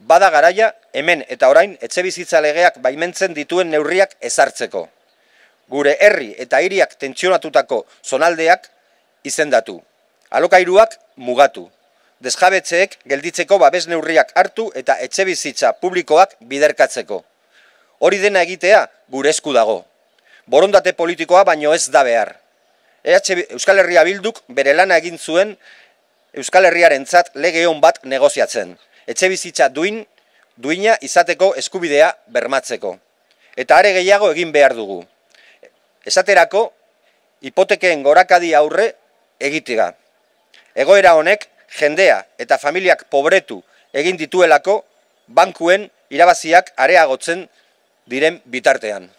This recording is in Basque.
bada garaia hemen eta orain etxebizitza legeak baimentzen dituen neurriak ezartzeko. Gure herri eta hiriak tentsionatutako zonaldeak izendatu. Alokairuak mugatu. Desjabetzeek gelditzeko babes neurriak hartu eta etxebizitza publikoak biderkatzeko. Hori dena egitea gure esku dago. Borondate politikoa baino ez da behar. EH Euskal Herria Bilduk bere lana egin zuen Euskal Herriarentzat lege bat negoziatzen etxe bizitza duin, duina izateko eskubidea bermatzeko. Eta are gehiago egin behar dugu. Esaterako, hipotekeen gorakadi aurre egitega. Egoera honek, jendea eta familiak pobretu egin dituelako, bankuen irabaziak areagotzen diren bitartean.